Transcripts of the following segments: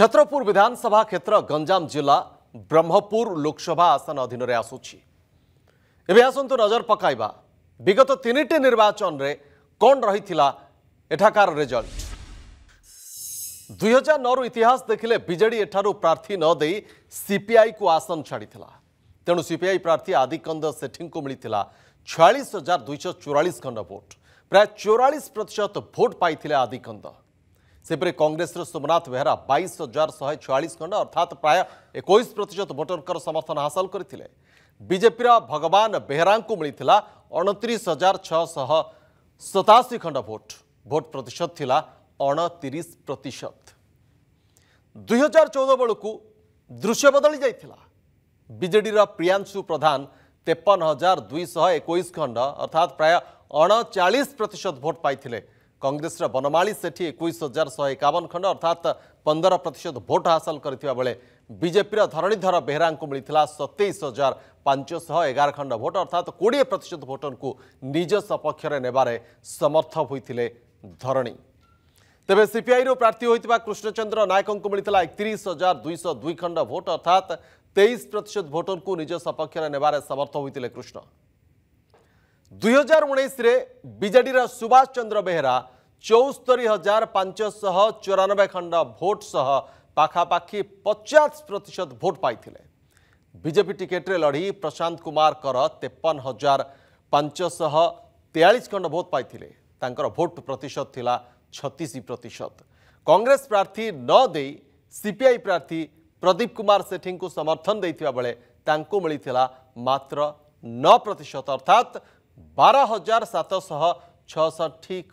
ଛତ୍ରପୁର ବିଧାନସଭା କ୍ଷେତ୍ର ଗଞ୍ଜାମ ଜିଲ୍ଲା ବ୍ରହ୍ମପୁର ଲୋକସଭା ଆସନ ଅଧୀନରେ ଆସୁଛି ଏବେ ଆସନ୍ତୁ ନଜର ପକାଇବା ବିଗତ ତିନିଟି ନିର୍ବାଚନରେ କ'ଣ ରହିଥିଲା ଏଠାକାର ରେଜଲ୍ଟ ଦୁଇହଜାର ନଅରୁ ଇତିହାସ ଦେଖିଲେ ବିଜେଡି ଏଠାରୁ ପ୍ରାର୍ଥୀ ନ ଦେଇ ସିପିଆଇକୁ ଆସନ ଛାଡ଼ିଥିଲା ତେଣୁ ସିପିଆଇ ପ୍ରାର୍ଥୀ ଆଦିକନ୍ଦ ସେଠୀଙ୍କୁ ମିଳିଥିଲା ଛୟାଳିଶ ହଜାର ଦୁଇଶହ ଚଉରାଳିଶ ଖଣ୍ଡ ଭୋଟ ପ୍ରାୟ ଚଉରାଳିଶ ପ୍ରତିଶତ ଭୋଟ ପାଇଥିଲେ ଆଦିକନ୍ଦ सेपर कंग्रेस सोमनाथ बेहरा बैस हजार शहे छयास खंड अर्थात प्राय एक प्रतिशत भोटर समर्थन हासिल करते बीजेपी भगवान बेहरा को मिलता अणतीस हजार छः सताशी खंड भोट भोट प्रतिशत थी अणतीस प्रतिशत दुई हजार चौदह बेलू दृश्य बदली जाता विजेडी प्रियांशु प्रधान तेपन हजार दुईश एक खंड अर्थात प्राय अणचा प्रतिशत भोट पाई କଂଗ୍ରେସର ବନମାଳୀ ସେଠି ଏକୋଇଶ ହଜାର ଶହେ ଏକାବନ ଖଣ୍ଡ ଅର୍ଥାତ୍ ପନ୍ଦର ପ୍ରତିଶତ ଭୋଟ୍ ହାସଲ କରିଥିବା ବେଳେ ବିଜେପିର ଧରଣୀଧର ବେହେରାଙ୍କୁ ମିଳିଥିଲା ସତେଇଶ ହଜାର ପାଞ୍ଚଶହ ଏଗାର ଖଣ୍ଡ ଭୋଟ୍ ଅର୍ଥାତ୍ କୋଡ଼ିଏ ପ୍ରତିଶତ ଭୋଟରଙ୍କୁ ନିଜ ସପକ୍ଷରେ ନେବାରେ ସମର୍ଥ ହୋଇଥିଲେ ଧରଣୀ ତେବେ ସିପିଆଇରୁ ପ୍ରାର୍ଥୀ ହୋଇଥିବା କୃଷ୍ଣଚନ୍ଦ୍ର ନାୟକଙ୍କୁ ମିଳିଥିଲା ଏକତିରିଶ ହଜାର ଦୁଇଶହ ଦୁଇ ଖଣ୍ଡ ଭୋଟ୍ ଅର୍ଥାତ୍ ତେଇଶ ପ୍ରତିଶତ ଭୋଟରଙ୍କୁ ନିଜ ସପକ୍ଷରେ ନେବାରେ ସମର୍ଥ ହୋଇଥିଲେ କୃଷ୍ଣ ଦୁଇ ହଜାର ଉଣେଇଶରେ ବିଜେଡ଼ିର ସୁଭାଷ ଚନ୍ଦ୍ର ବେହେରା ଚଉସ୍ତରୀ ହଜାର ପାଞ୍ଚଶହ ଚଉରାନବେ ଖଣ୍ଡ ଭୋଟ୍ ସହ ପାଖାପାଖି ପଚାଶ ପ୍ରତିଶତ ଭୋଟ୍ ପାଇଥିଲେ ବିଜେପି ଟିକେଟ୍ରେ ଲଢ଼ି ପ୍ରଶାନ୍ତ କୁମାରଙ୍କର ତେପନ ହଜାର ପାଞ୍ଚଶହ ତେୟାଳିଶ ଖଣ୍ଡ ଭୋଟ୍ ପାଇଥିଲେ ତାଙ୍କର ଭୋଟ୍ ପ୍ରତିଶତ ଥିଲା ଛତିଶ ପ୍ରତିଶତ କଂଗ୍ରେସ ପ୍ରାର୍ଥୀ ନ ଦେଇ ସିପିଆଇ ପ୍ରାର୍ଥୀ ପ୍ରଦୀପ କୁମାର ସେଠୀଙ୍କୁ ସମର୍ଥନ ଦେଇଥିବା ବେଳେ ତାଙ୍କୁ ମିଳିଥିଲା ମାତ୍ର ନଅ ପ୍ରତିଶତ ଅର୍ଥାତ୍ बारह हजार सातश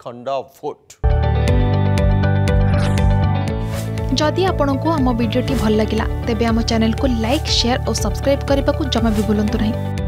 खंड भोट जदि आपण को आम भिडी भल लगा तेब आम चेल को लाइक सेयार और सब्सक्राइब करने को जमा भी भूलु ना